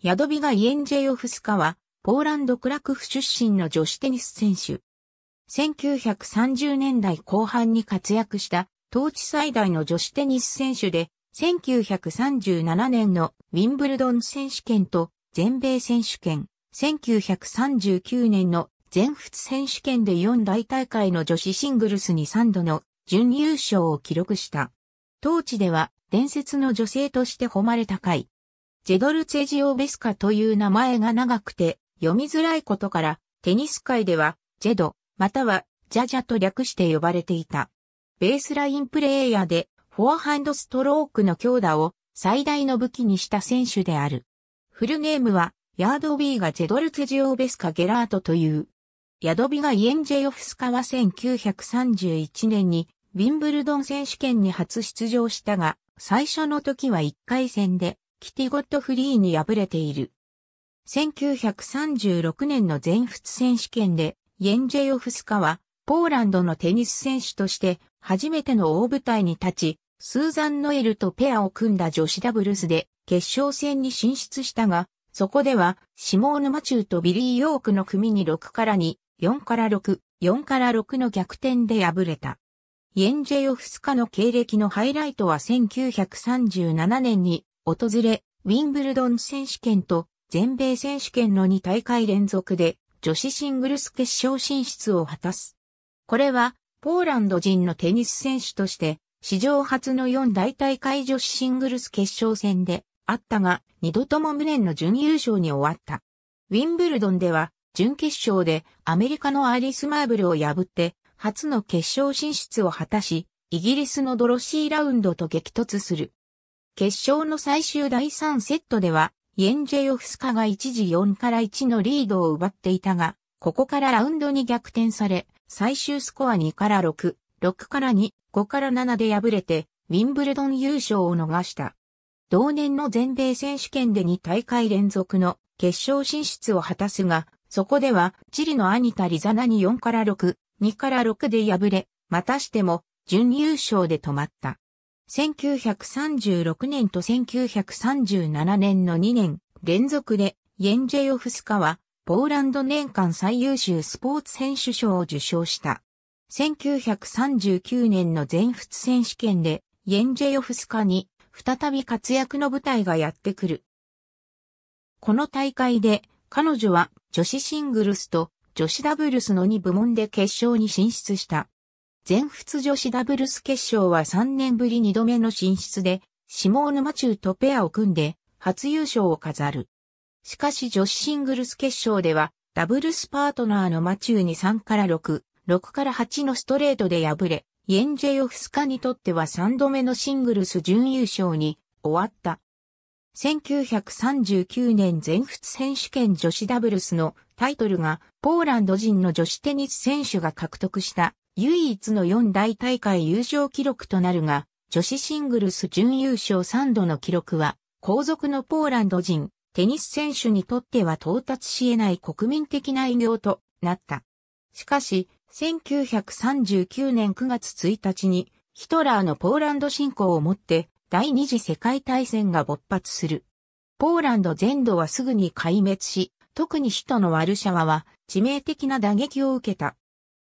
ヤドビガ・イエンジェヨフスカは、ポーランドクラクフ出身の女子テニス選手。1930年代後半に活躍した、当地最大の女子テニス選手で、1937年のウィンブルドン選手権と全米選手権、1939年の全仏選手権で4大大会の女子シングルスに3度の準優勝を記録した。当地では伝説の女性として誉れ高い。ジェドルツェジオベスカという名前が長くて読みづらいことから、テニス界では、ジェド、または、ジャジャと略して呼ばれていた。ベースラインプレイヤーで、フォアハンドストロークの強打を最大の武器にした選手である。フルネームは、ヤードビーがジェドルツェジオベスカ・ゲラートという。ヤドビがイエンジェヨフスカは1931年に、ウィンブルドン選手権に初出場したが、最初の時は1回戦でキティ・ゴットフリーに敗れている。1936年の全仏選手権で、イェンジェヨフスカは、ポーランドのテニス選手として、初めての大舞台に立ち、スーザン・ノエルとペアを組んだ女子ダブルスで、決勝戦に進出したが、そこでは、シモーヌ・マチューとビリー・ヨークの組に6から2、4から6、4から6の逆転で敗れた。イェンジェヨフスカの経歴のハイライトは1937年に訪れ、ウィンブルドン選手権と全米選手権の2大会連続で女子シングルス決勝進出を果たす。これはポーランド人のテニス選手として史上初の4大大会女子シングルス決勝戦であったが2度とも無念の準優勝に終わった。ウィンブルドンでは準決勝でアメリカのアリス・マーブルを破って初の決勝進出を果たし、イギリスのドロシーラウンドと激突する。決勝の最終第3セットでは、イェンジェヨフスカが一時4から1のリードを奪っていたが、ここからラウンドに逆転され、最終スコア2から6、6から2、5から7で敗れて、ウィンブルドン優勝を逃した。同年の全米選手権で2大会連続の決勝進出を果たすが、そこではチリのアニタ・リザナに4から6、2から6で敗れ、またしても準優勝で止まった。1936年と1937年の2年連続で、イェンジェヨフスカは、ポーランド年間最優秀スポーツ選手賞を受賞した。1939年の全仏選手権で、イェンジェヨフスカに、再び活躍の舞台がやってくる。この大会で、彼女は女子シングルスと女子ダブルスの2部門で決勝に進出した。全仏女子ダブルス決勝は3年ぶり2度目の進出で、シモーヌ・マチューとペアを組んで、初優勝を飾る。しかし女子シングルス決勝では、ダブルスパートナーのマチューに3から6、6から8のストレートで敗れ、イェンジェヨフスカにとっては3度目のシングルス準優勝に終わった。1939年全仏選手権女子ダブルスのタイトルがポーランド人の女子テニス選手が獲得した唯一の4大大会優勝記録となるが、女子シングルス準優勝3度の記録は、後続のポーランド人、テニス選手にとっては到達し得ない国民的な偉業となった。しかし、1939年9月1日に、ヒトラーのポーランド侵攻をもって、第二次世界大戦が勃発する。ポーランド全土はすぐに壊滅し、特に首都のワルシャワは致命的な打撃を受けた。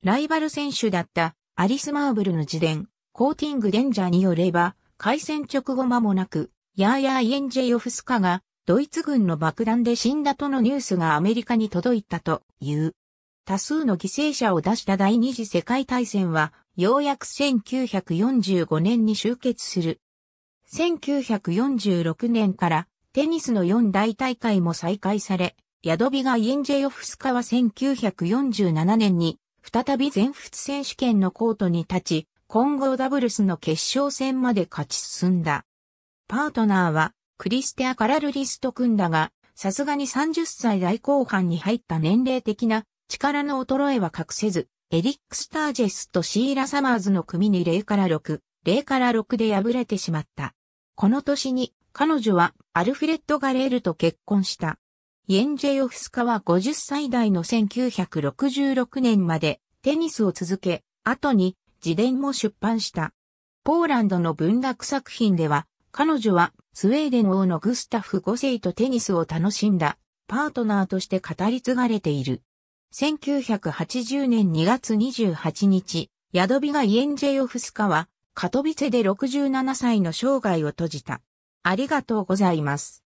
ライバル選手だったアリス・マーブルの自伝、コーティング・デンジャーによれば、開戦直後間もなく、ヤーヤー・イエンジェヨフスカが、ドイツ軍の爆弾で死んだとのニュースがアメリカに届いたという。多数の犠牲者を出した第二次世界大戦は、ようやく1945年に終結する。1946年からテニスの四大大会も再開され、ヤドビガ・イエンジェヨフスカは1947年に再び全仏選手権のコートに立ち、混合ダブルスの決勝戦まで勝ち進んだ。パートナーは、クリステア・カラルリスと組んだが、さすがに30歳代後半に入った年齢的な力の衰えは隠せず、エリック・スタージェスとシーラ・サマーズの組に0から6、0から6で敗れてしまった。この年に彼女はアルフレッド・ガレールと結婚した。イェンジェヨフスカは50歳代の1966年までテニスを続け、後に自伝も出版した。ポーランドの文学作品では、彼女はスウェーデン王のグスタフ5世とテニスを楽しんだパートナーとして語り継がれている。1980年2月28日、ヤドビガ・イエンジェヨフスカは、カトビツェで67歳の生涯を閉じた。ありがとうございます。